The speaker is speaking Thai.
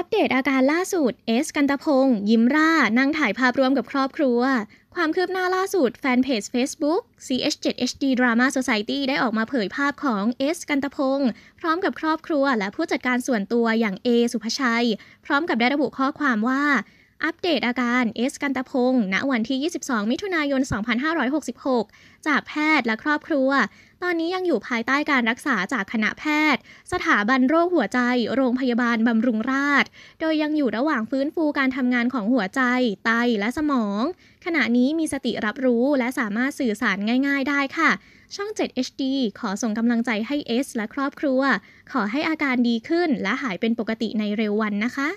อัปเดตอาการล่าสุดเอสกันตพงศ์ยิ้มร่า นั่งถ่ายภาพรวมกับครอบครัว ความคืบหน้าล่าสุดแฟนเพจ Facebook CH7HD Drama Society ได้ออกมาเผยภาพของเอสกันตพงศ์พร้อมกับครอบครัวและผู้จัดการส่วนตัวอย่างเอสุภชัย พร้อมกับได้ระบุข้อความว่าอัปเดตอาการเอสกันตพงศ์ณวันที่ 22 มิถุนายน 2566 จากแพทย์และครอบครัว ตอนนี้ยังอยู่ภายใต้การรักษาจากคณะแพทย์ สถาบันโรคหัวใจ โรงพยาบาลบำรุงราษฎร์โดยยังอยู่ระหว่างฟื้นฟูการทำงานของหัวใจ ไตและสมอง ขณะนี้มีสติรับรู้และสามารถสื่อสารง่ายๆได้ค่ะ ช่อง 7 HD ขอส่งกำลังใจให้เอสและครอบครัว ขอให้อาการดีขึ้นและหายเป็นปกติในเร็ววันนะคะ